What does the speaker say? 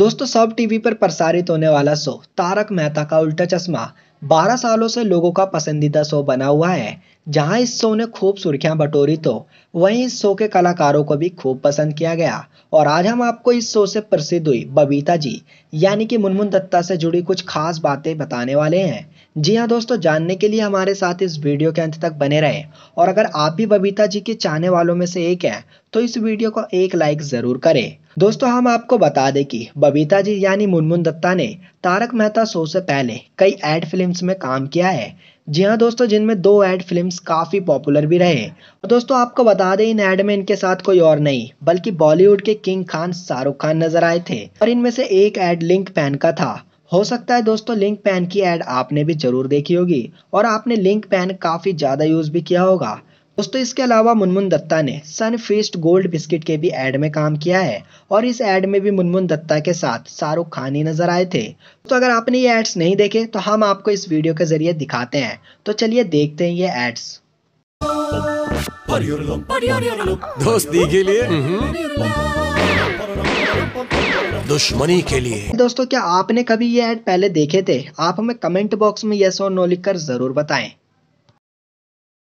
दोस्तों सब टीवी पर प्रसारित होने वाला शो तारक मेहता का उल्टा चश्मा 12 सालों से लोगों का पसंदीदा शो बना हुआ है जहां इस शो ने खूब सुर्खियां बटोरी तो वहीं इस शो के कलाकारों को भी खूब पसंद किया गया और आज हम आपको इस शो से प्रसिद्ध हुई बबीता जी यानी कि मुनमुन दत्ता से जुड़ी कुछ खास बातें बताने वाले हैं जी हाँ दोस्तों जानने के लिए हमारे साथ इस वीडियो के अंत तक बने रहें और अगर आप भी बबीता जी के चाहने वालों में से एक हैं तो इस वीडियो को एक लाइक ज़रूर करें दोस्तों हम आपको बता दें कि बबीता जी यानी मुनमुन दत्ता ने तारक मेहता शो से पहले कई एड फिल्म्स में काम किया है जी हाँ दोस्तों जिनमें दो ऐड फिल्म्स काफ़ी पॉपुलर भी रहे और दोस्तों आपको बता दें इन ऐड में इनके साथ कोई और नहीं बल्कि बॉलीवुड के किंग खान शाहरुख खान नजर आए थे और इनमें से एक ऐड लिंक पैन का था हो सकता है दोस्तों लिंक पैन की ऐड आपने भी जरूर देखी होगी और आपने लिंक पैन काफ़ी ज़्यादा यूज़ भी किया होगा दोस्तों इसके अलावा मुनमुन दत्ता ने सनफीस्ट गोल्ड बिस्किट के भी एड में काम किया है और इस एड में भी मुनमुन दत्ता के साथ शाहरुख खान ही नजर आए थे तो अगर आपने ये एड्स नहीं देखे तो हम आपको इस वीडियो के जरिए दिखाते हैं तो चलिए देखते हैं ये एड्स दोस्ती के लिए दुश्मनी के लिए दोस्तों क्या आपने कभी ये ऐड पहले देखे थे आप हमें कमेंट बॉक्स में यस और नो लिखकर जरूर बताएं